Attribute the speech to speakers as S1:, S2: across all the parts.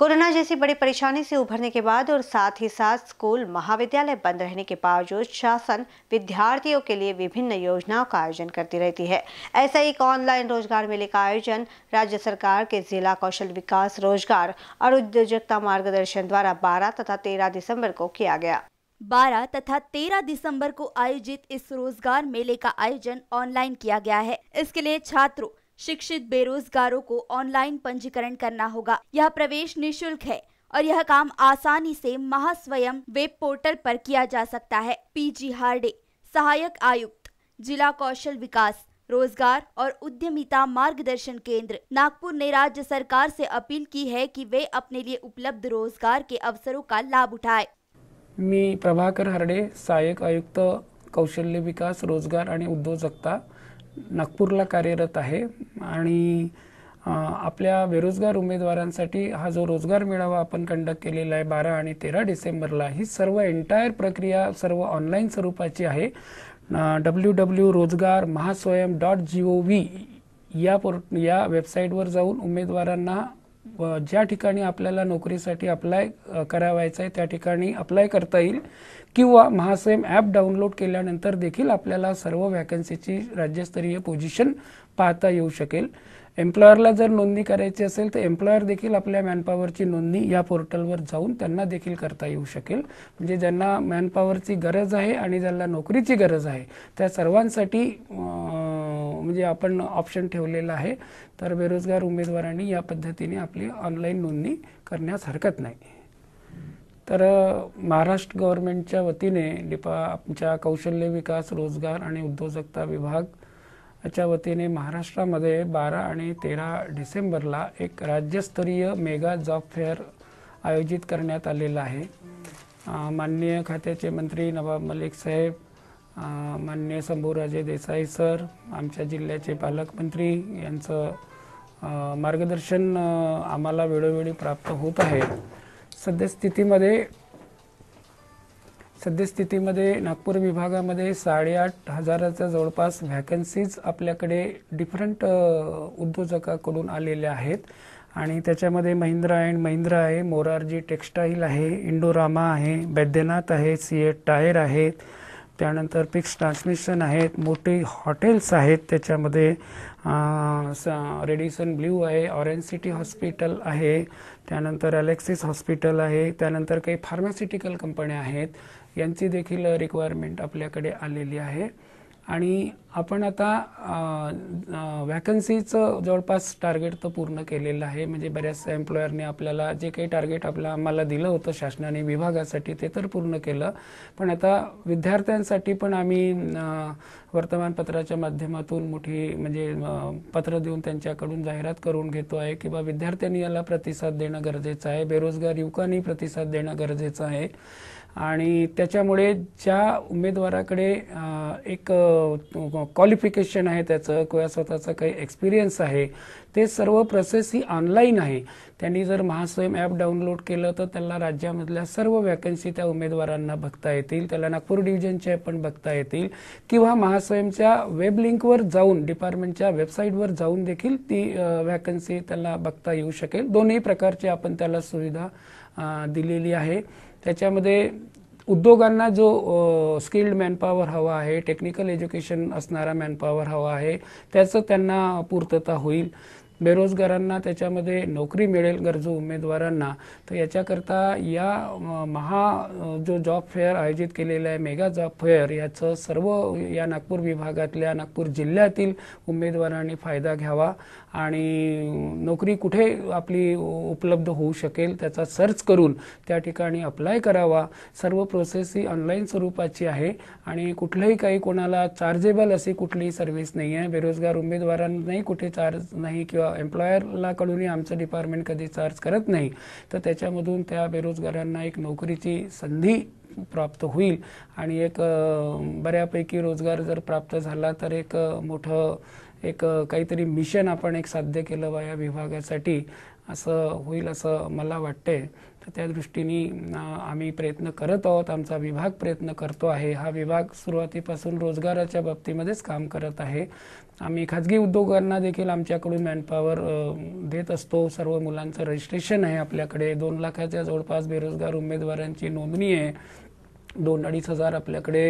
S1: corona जैसी बड़ी परेशानी से उभरने के बाद और साथ ही साथ स्कूल महाविद्यालय बंद रहने के बावजूद शासन विद्यार्थियों के लिए विभिन्न योजनाओं का आयोजन करती रहती है ऐसा एक ऑनलाइन रोजगार मेले का आयोजन राज्य सरकार के जिला कौशल विकास रोजगार और उद्योजकता मार्गदर्शन द्वारा बारह तथा तेरह दिसम्बर को किया गया 12 तथा 13 दिसंबर को आयोजित इस रोजगार मेले का आयोजन ऑनलाइन किया गया है इसके लिए छात्रों शिक्षित बेरोजगारों को ऑनलाइन पंजीकरण करना होगा यह प्रवेश निशुल्क है और यह काम आसानी से महास्वयं वेब पोर्टल पर किया जा सकता है पीजी हार्डे सहायक आयुक्त जिला कौशल विकास रोजगार और उद्यमिता मार्गदर्शन केंद्र नागपुर ने राज्य सरकार से अपील की है कि वे अपने लिए उपलब्ध रोजगार के अवसरों का लाभ उठाए
S2: मी प्रभाकर हरडे सहायक आयुक्त कौशल्य विकास रोजगार आणि उद्योजकता नागपूरला कार्यरत आहे आणि आपल्या बेरोजगार उमेदवारांसाठी हा जो रोजगार मेळावा आपण कंडक्ट केलेला आहे बारा आणि तेरा डिसेंबरला ही सर्व एंटायर प्रक्रिया सर्व ऑनलाईन स्वरूपाची आहे W W Rojgar Mahaswayam dot G O V या पोर्ट या वेबसाईटवर जाऊन उमेदवारांना ज्या ठिकाणी आपल्याला नोकरीसाठी अप्लाय करावायचं आहे त्या ठिकाणी अप्लाय करता येईल किंवा महासेम ॲप डाउनलोड केल्यानंतर देखील आपल्याला सर्व व्हॅकन्सीची राज्यस्तरीय पोझिशन पाहता येऊ शकेल एम्प्लॉयरला जर नोंदणी करायची असेल तर एम्प्लॉयर देखील आपल्या मॅनपॉवरची नोंदणी या पोर्टलवर जाऊन त्यांना देखील करता येऊ शकेल म्हणजे ज्यांना मॅनपॉवरची गरज आहे आणि ज्यांना नोकरीची गरज आहे त्या सर्वांसाठी म्हणजे आपण ऑप्शन ठेवलेला आहे तर बेरोजगार उमेदवारांनी या पद्धतीने आपली ऑनलाईन नोंदणी करण्यास हरकत नाही तर महाराष्ट्र गव्हर्नमेंटच्या वतीने डिपा आमच्या कौशल्य विकास रोजगार आणि उद्योजकता विभाग याच्या वतीने महाराष्ट्रामध्ये बारा आणि तेरा डिसेंबरला एक राज्यस्तरीय मेगा जॉब फेअर आयोजित करण्यात आलेला आहे माननीय खात्याचे मंत्री नवाब मलिक साहेब माननीय शंभूराजे देसाई सर आमच्या जिल्ह्याचे पालकमंत्री यांचं मार्गदर्शन आम्हाला वेळोवेळी प्राप्त होत आहे सद्यस्थितीमध्ये सद्यस्थितीमध्ये नागपूर विभागामध्ये साडेआठ हजाराच्या जवळपास व्हॅकन्सीज आपल्याकडे डिफरंट उद्योजकाकडून आलेल्या आहेत आणि त्याच्यामध्ये महिंद्रा अँड महिंद्रा आहे मोरारजी टेक्स्टाईल आहे इंडोरामा आहे बैद्यनाथ आहे ए टायर आहेत त्यानंतर पिक्स ट्रान्समिशन आहेत मोठी हॉटेल्स आहेत त्याच्यामध्ये रेडिसन ब्ल्यू आहे ऑरेंज सिटी हॉस्पिटल आहे त्यानंतर अलेक्सिस हॉस्पिटल आहे त्यानंतर काही फार्मास्युटिकल कंपन्या आहेत यांची देखील रिक्वायरमेंट आपल्याकडे आलेली आहे आणि आपण आता वॅकन्सीचं जवळपास टार्गेट तर पूर्ण केलेलं आहे म्हणजे बऱ्याचशा एम्प्लॉयरने आपल्याला जे काही टार्गेट आपलं आम्हाला दिलं होतं शासनाने विभागासाठी ते तर पूर्ण केलं पण आता विद्यार्थ्यांसाठी पण आम्ही वर्तमानपत्राच्या माध्यमातून मोठी म्हणजे पत्र देऊन त्यांच्याकडून जाहिरात करून घेतो आहे किंवा विद्यार्थ्यांनी याला प्रतिसाद देणं गरजेचं आहे बेरोजगार युवकांनी प्रतिसाद देणं गरजेचं आहे आणि त्याच्यामुळे ज्या उमेदवाराकडे एक क्वालिफिकेशन आहे त्याचं किंवा स्वतःचा काही एक्सपिरियन्स आहे ते सर्व प्रोसेस ही ऑनलाईन आहे त्यांनी जर महास्वयम ॲप डाउनलोड केलं तर त्याला राज्यामधल्या सर्व वॅकन्सी त्या उमेदवारांना बघता येतील त्याला नागपूर डिव्हिजनचे पण बघता येतील किंवा महास्वयमच्या वेब लिंकवर जाऊन डिपार्टमेंटच्या वेबसाईटवर जाऊन देखील ती वॅकन्सी त्याला बघता येऊ शकेल दोन्ही प्रकारची आपण त्याला सुविधा दिलेली आहे त्याच्यामध्ये उद्योगांना जो स्किल्ड मॅनपॉवर हवा आहे टेक्निकल एज्युकेशन असणारा मॅनपॉवर हवा आहे त्याचं त्यांना पूर्तता होईल बेरोजगारांना त्याच्यामध्ये नोकरी मिळेल गरजू उमेदवारांना तर याच्याकरता या महा जो जॉब फेअर आयोजित केलेला आहे मेगा जॉब फेअर याचं सर्व या नागपूर विभागातल्या नागपूर जिल्ह्यातील उमेदवारांनी फायदा घ्यावा आणि नोकरी कुठे आपली उपलब्ध होऊ शकेल त्याचा सर्च करून त्या ठिकाणी अप्लाय करावा सर्व प्रोसेस ही ऑनलाईन स्वरूपाची आहे आणि कुठलंही काही कोणाला चार्जेबल अशी कुठलीही सर्व्हिस नाही आहे बेरोजगार उमेदवारांनाही कुठे चार्ज नाही किंवा एम्प्लॉयरला कडूनही आमचं डिपार्टमेंट कधी चार्ज करत नाही तर त्याच्यामधून त्या बेरोजगारांना एक नोकरीची संधी प्राप्त होईल आणि एक बऱ्यापैकी रोजगार जर प्राप्त झाला तर एक मोठं एक काहीतरी मिशन आपण एक साध्य केलं बा या विभागासाठी असं होईल असं मला वाटतंय तर त्या दृष्टीने आम्ही प्रयत्न करत आहोत आमचा विभाग प्रयत्न करतो आहे हा विभाग सुरुवातीपासून रोजगाराच्या बाबतीमध्येच काम करत आहे आम्ही खाजगी उद्योगांना देखील आमच्याकडून मॅनपॉवर देत असतो सर्व मुलांचं रजिस्ट्रेशन आहे आपल्याकडे दोन लाखाच्या जवळपास बेरोजगार उमेदवारांची नोंदणी आहे दोन अडीच हजार आपल्याकडे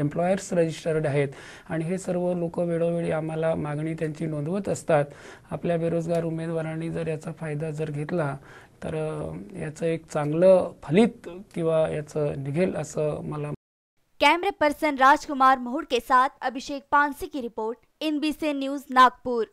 S2: एम्प्लॉयर्स रजिस्टर्ड आहेत आणि हे सर्व लोक वेळोवेळी आम्हाला मागणी त्यांची नोंदवत असतात आपल्या बेरोजगार उमेदवारांनी जर याचा फायदा जर घेतला तर याचं एक चांगलं फलित किंवा याचं निघेल असं मला
S1: कॅमेरा पर्सन राजकुमार मोहुड के साथ अभिषेक पानसी की रिपोर्ट एनबीसी न्यूज नागपूर